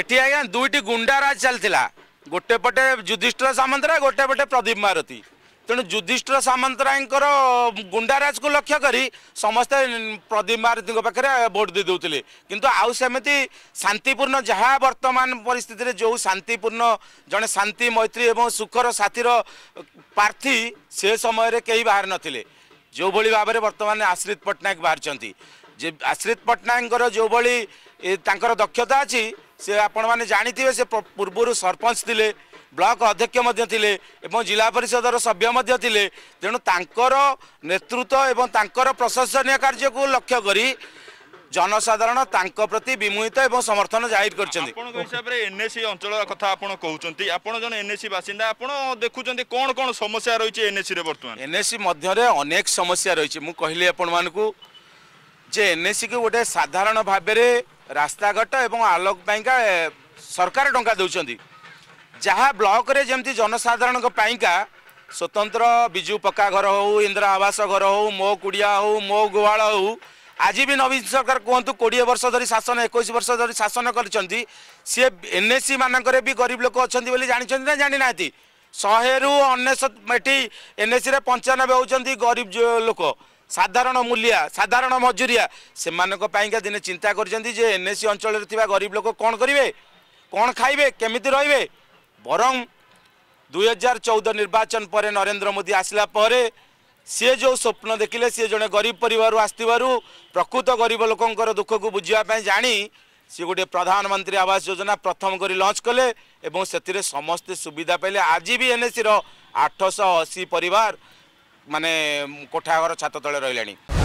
এটি আজ্ঞা দুইটি গুন্ডারাজ চালিলা গোটে পটে যুধিষ্ঠির সামন্তরায় গোটে পটে প্রদীপ মারতী তেণু যুধিষ্ঠির সামন্তরায়ঙ্কর গুন্ডারাজকে লক্ষ্য করে সমস্তে প্রদীপ মারতী পাখে ভোট দিয়ে দেউলে কিন্তু আউ সেমিতি শান্তিপূর্ণ যা বর্তমান পরিস্থিতিতে যে শান্তিপূর্ণ জনে শান্তি মৈত্রী এবং সুখর সাথীর প্রার্থী সে সময়ের কেউ বাহার নথিলে যেভাবে ভাবে বর্তমানে আশ্রিত পট্টনাক বাহার যে আশ্রিত পট্টনাকর যেভাবে তাঁর দক্ষতা আছে ସେ ଆପଣମାନେ ଜାଣିଥିବେ ସେ ପୂର୍ବରୁ ସରପଞ୍ଚ ଥିଲେ ବ୍ଲକ ଅଧ୍ୟକ୍ଷ ମଧ୍ୟ ଥିଲେ ଏବଂ ଜିଲ୍ଲା ପରିଷଦର ସଭ୍ୟ ମଧ୍ୟ ଥିଲେ ତେଣୁ ତାଙ୍କର ନେତୃତ୍ୱ ଏବଂ ତାଙ୍କର ପ୍ରଶଂସନୀୟ କାର୍ଯ୍ୟକୁ ଲକ୍ଷ୍ୟ କରି ଜନସାଧାରଣ ତାଙ୍କ ପ୍ରତି ବିମୋହିତ ଏବଂ ସମର୍ଥନ ଜାହିର କରିଛନ୍ତି ଆପଣଙ୍କ ହିସାବରେ ଏନ୍ଏସି ଅଞ୍ଚଳର କଥା ଆପଣ କହୁଛନ୍ତି ଆପଣ ଜଣେ ଏନ୍ଏସି ବାସିନ୍ଦା ଆପଣ ଦେଖୁଛନ୍ତି କ'ଣ କ'ଣ ସମସ୍ୟା ରହିଛି ଏନ୍ଏସିରେ ବର୍ତ୍ତମାନ ଏନ୍ଏସି ମଧ୍ୟରେ ଅନେକ ସମସ୍ୟା ରହିଛି ମୁଁ କହିଲି ଆପଣମାନଙ୍କୁ ଯେ ଏନ୍ଏସିକୁ ଗୋଟେ ସାଧାରଣ ଭାବରେ ରାସ୍ତାଘାଟ ଏବଂ ଆଲୋକ ପାଇଁକା ସରକାର ଟଙ୍କା ଦେଉଛନ୍ତି ଯାହା ବ୍ଲକରେ ଯେମିତି ଜନସାଧାରଣଙ୍କ ପାଇଁକା ସ୍ୱତନ୍ତ୍ର ବିଜୁ ପକ୍କା ଘର ହଉ ଇନ୍ଦିରା ଆବାସ ଘର ହଉ ମୋ କୁଡ଼ିଆ ହଉ ମୋ ଗୁହାଳ ହଉ ଆଜି ବି ନବୀନ ସରକାର କୁହନ୍ତୁ କୋଡ଼ିଏ ବର୍ଷ ଧରି ଶାସନ ଏକୋଇଶ ବର୍ଷ ଧରି ଶାସନ କରିଛନ୍ତି ସିଏ ଏନ୍ଏସି ମାନଙ୍କରେ ବି ଗରିବ ଲୋକ ଅଛନ୍ତି ବୋଲି ଜାଣିଛନ୍ତି ନା ଜାଣିନାହାନ୍ତି ଶହେରୁ ଅନେଶତ ଏଠି ଏନ୍ଏସିରେ ପଞ୍ଚାନବେ ହେଉଛନ୍ତି ଗରିବ ଲୋକ ସାଧାରଣ ମୂଲିଆ ସାଧାରଣ ମଜୁରିଆ ସେମାନଙ୍କ ପାଇଁକା ଦିନେ ଚିନ୍ତା କରିଛନ୍ତି ଯେ ଏନ୍ଏସି ଅଞ୍ଚଳରେ ଥିବା ଗରିବ ଲୋକ କ'ଣ କରିବେ କ'ଣ ଖାଇବେ କେମିତି ରହିବେ ବରଂ ଦୁଇହଜାର ଚଉଦ ନିର୍ବାଚନ ପରେ ନରେନ୍ଦ୍ର ମୋଦି ଆସିଲା ପରେ ସିଏ ଯେଉଁ ସ୍ୱପ୍ନ ଦେଖିଲେ ସିଏ ଜଣେ ଗରିବ ପରିବାରରୁ ଆସିଥିବାରୁ ପ୍ରକୃତ ଗରିବ ଲୋକଙ୍କର ଦୁଃଖକୁ ବୁଝିବା ପାଇଁ ଜାଣି ସିଏ ଗୋଟିଏ ପ୍ରଧାନମନ୍ତ୍ରୀ ଆବାସ ଯୋଜନା ପ୍ରଥମ କରି ଲଞ୍ଚ କଲେ ଏବଂ ସେଥିରେ ସମସ୍ତେ ସୁବିଧା ପାଇଲେ ଆଜି ବି ଏନ୍ଏସିର ଆଠଶହ ଅଶୀ ପରିବାର ମାନେ କୋଠାଘର ଛାତ ତଳେ ରହିଲେଣି